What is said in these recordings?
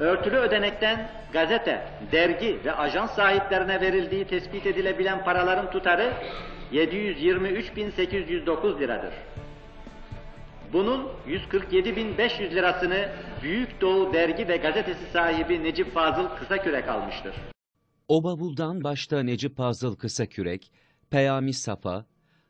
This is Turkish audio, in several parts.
örtülü ödenekten gazete, dergi ve ajans sahiplerine verildiği tespit edilebilen paraların tutarı 723.809 liradır. Bunun 147.500 lirasını Büyük Doğu Dergi ve Gazetesi sahibi Necip Fazıl Kısakürek almıştır. O başta Necip Fazıl Kısakürek, Peyami Safa,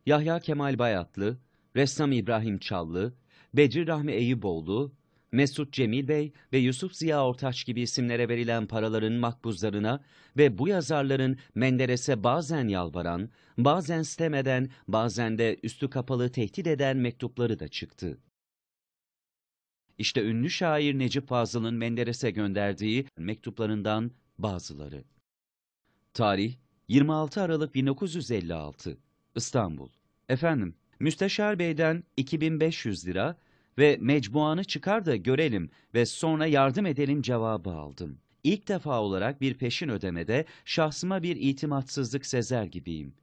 Yahya Kemal Bayatlı, Ressam İbrahim Çallı, Becir Rahmi Eyüboğlu, Mesut Cemil Bey ve Yusuf Ziya Ortaç gibi isimlere verilen paraların makbuzlarına ve bu yazarların Menderes'e bazen yalvaran, bazen istemeden, bazen de üstü kapalı tehdit eden mektupları da çıktı. İşte ünlü şair Necip Fazıl'ın Menderes'e gönderdiği mektuplarından bazıları. Tarih 26 Aralık 1956 İstanbul Efendim Müsteşar Bey'den 2500 lira, ve mecmuanı çıkar da görelim ve sonra yardım edelim cevabı aldım. İlk defa olarak bir peşin ödemede şahsıma bir itimatsızlık sezer gibiyim.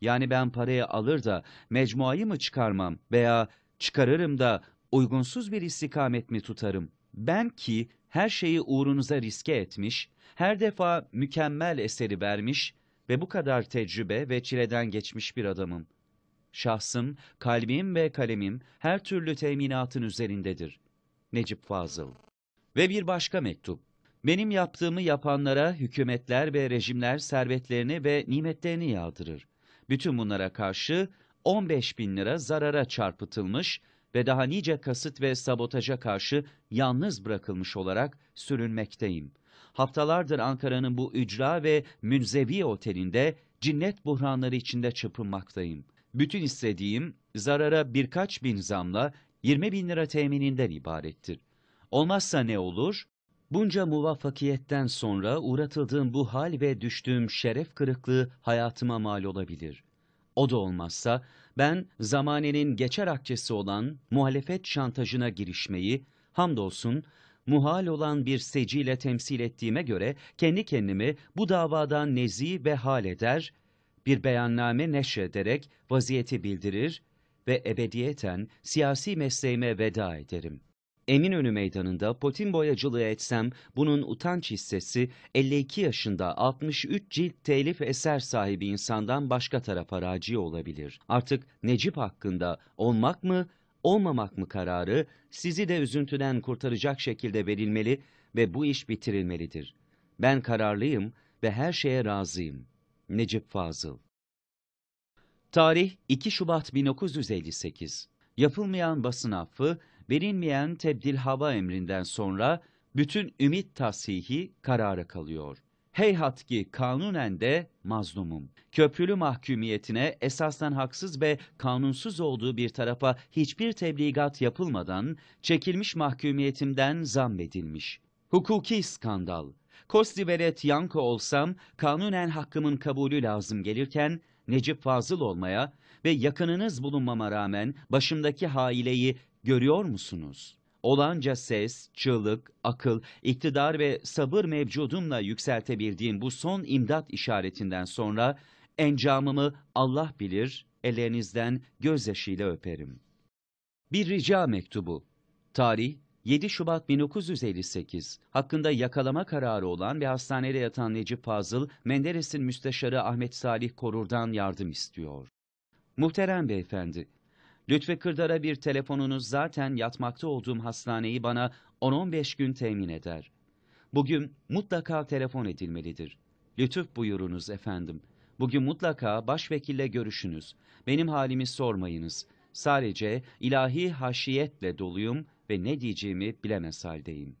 Yani ben parayı alır da mecmuayı mı çıkarmam veya çıkarırım da uygunsuz bir istikamet mi tutarım? Ben ki her şeyi uğrunuza riske etmiş, her defa mükemmel eseri vermiş ve bu kadar tecrübe ve çileden geçmiş bir adamım.'' Şahsım, kalbim ve kalemim her türlü teminatın üzerindedir. Necip Fazıl Ve bir başka mektup. Benim yaptığımı yapanlara hükümetler ve rejimler servetlerini ve nimetlerini yağdırır. Bütün bunlara karşı 15 bin lira zarara çarpıtılmış ve daha nice kasıt ve sabotaja karşı yalnız bırakılmış olarak sürünmekteyim. Haftalardır Ankara'nın bu ücra ve münzevi otelinde cinnet buhranları içinde çırpınmaktayım. Bütün istediğim zarara birkaç bin zamla 20 bin lira temininden ibarettir. Olmazsa ne olur? Bunca muvaffakiyetten sonra uğratıldığım bu hal ve düştüğüm şeref kırıklığı hayatıma mal olabilir. O da olmazsa ben zamanenin geçer akçesi olan muhalefet şantajına girişmeyi hamdolsun muhal olan bir seciyle temsil ettiğime göre kendi kendimi bu davadan nezi ve hal eder bir beyanname neşrederek vaziyeti bildirir ve ebediyeten siyasi mesleğime veda ederim. Eminönü Meydanı'nda potin boyacılığı etsem bunun utanç hissesi 52 yaşında 63 cilt telif eser sahibi insandan başka tarafa raci olabilir. Artık Necip hakkında olmak mı olmamak mı kararı sizi de üzüntüden kurtaracak şekilde verilmeli ve bu iş bitirilmelidir. Ben kararlıyım ve her şeye razıyım.'' Necip Fazıl Tarih 2 Şubat 1958. Yapılmayan basın affı, verilmeyen tebdil hava emrinden sonra bütün ümit tasihi karara kalıyor. Heyhat ki kanunen de mazlumum. Köprülü mahkumiyetine esasdan haksız ve kanunsuz olduğu bir tarafa hiçbir tebligat yapılmadan çekilmiş mahkumiyetimden zammedilmiş. Hukuki skandal. Kosti Yanko olsam kanunen hakkımın kabulü lazım gelirken Necip Fazıl olmaya ve yakınınız bulunmama rağmen başımdaki haileyi görüyor musunuz? Olanca ses, çığlık, akıl, iktidar ve sabır mevcudumla yükseltebildiğim bu son imdat işaretinden sonra encamımı Allah bilir, ellerinizden gözyaşıyla öperim. Bir rica mektubu. Tarih 7 Şubat 1958 hakkında yakalama kararı olan ve hastanede yatan Necip Fazıl, Menderes'in müsteşarı Ahmet Salih Korur'dan yardım istiyor. Muhterem beyefendi, Lütfi Kırdar'a bir telefonunuz zaten yatmakta olduğum hastaneyi bana 10-15 gün temin eder. Bugün mutlaka telefon edilmelidir. Lütuf buyurunuz efendim. Bugün mutlaka başvekille görüşünüz. Benim halimi sormayınız. Sadece ilahi haşiyetle doluyum ve ne diyeceğimi bilemez haldeyim.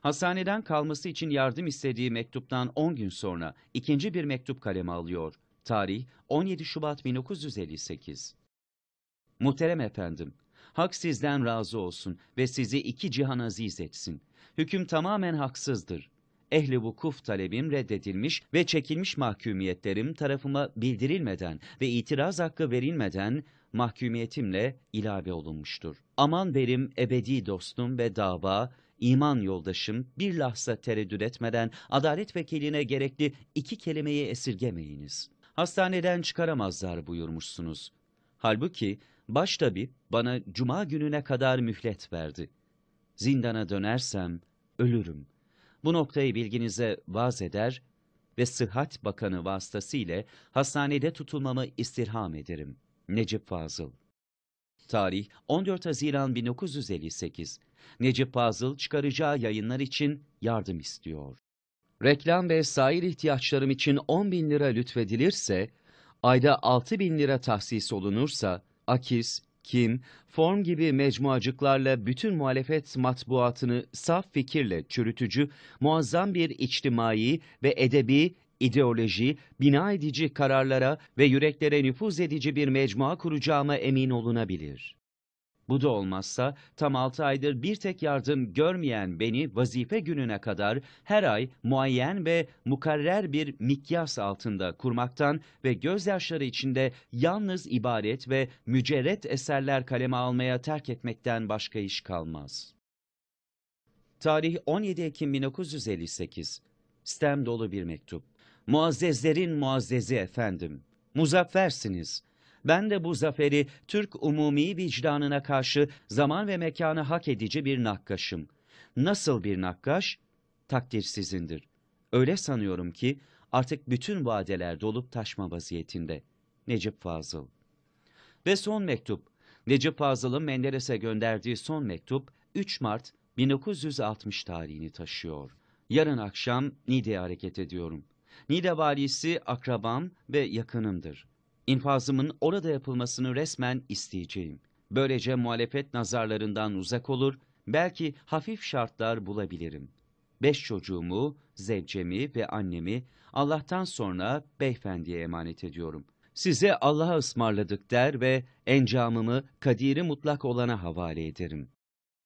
Hastaneden kalması için yardım istediği mektuptan 10 gün sonra ikinci bir mektup kaleme alıyor. Tarih 17 Şubat 1958. Muhterem efendim, hak sizden razı olsun ve sizi iki cihan aziz etsin. Hüküm tamamen haksızdır ehli vukuf talebim reddedilmiş ve çekilmiş mahkumiyetlerim tarafıma bildirilmeden ve itiraz hakkı verilmeden mahkumiyetimle ilave olunmuştur. Aman benim ebedi dostum ve dava, iman yoldaşım bir lahza tereddüt etmeden adalet vekiline gerekli iki kelimeyi esirgemeyiniz. Hastaneden çıkaramazlar buyurmuşsunuz. Halbuki baş bana cuma gününe kadar mühlet verdi. Zindana dönersem ölürüm.'' Bu noktayı bilginize vaz eder ve Sıhhat Bakanı vasıtasıyla hastanede tutulmamı istirham ederim. Necip Fazıl Tarih 14 Haziran 1958. Necip Fazıl çıkaracağı yayınlar için yardım istiyor. Reklam ve sair ihtiyaçlarım için 10 bin lira lütfedilirse, ayda 6 bin lira tahsis olunursa, akis, kim, form gibi mecmuacıklarla bütün muhalefet matbuatını saf fikirle çürütücü, muazzam bir içtimai ve edebi ideoloji, bina edici kararlara ve yüreklere nüfuz edici bir mecmua kuracağıma emin olunabilir. Bu da olmazsa tam 6 aydır bir tek yardım görmeyen beni vazife gününe kadar her ay muayyen ve mukarrer bir mikyas altında kurmaktan ve gözyaşları içinde yalnız ibaret ve mücerret eserler kaleme almaya terk etmekten başka iş kalmaz. Tarih 17 Ekim 1958. Stem dolu bir mektup. Muazzezlerin muazzezi efendim. Muzaffersiniz. Ben de bu zaferi Türk umumi vicdanına karşı zaman ve mekanı hak edici bir nakkaşım. Nasıl bir nakkaş? Takdir sizindir. Öyle sanıyorum ki artık bütün vadeler dolup taşma vaziyetinde. Necip Fazıl Ve son mektup. Necip Fazıl'ın Menderes'e gönderdiği son mektup 3 Mart 1960 tarihini taşıyor. Yarın akşam Nide'ye hareket ediyorum. Nide valisi akrabam ve yakınımdır. İnfazımın orada yapılmasını resmen isteyeceğim. Böylece muhalefet nazarlarından uzak olur, belki hafif şartlar bulabilirim. Beş çocuğumu, zevcemi ve annemi Allah'tan sonra beyefendiye emanet ediyorum. Size Allah'a ısmarladık der ve encamımı kadiri mutlak olana havale ederim.''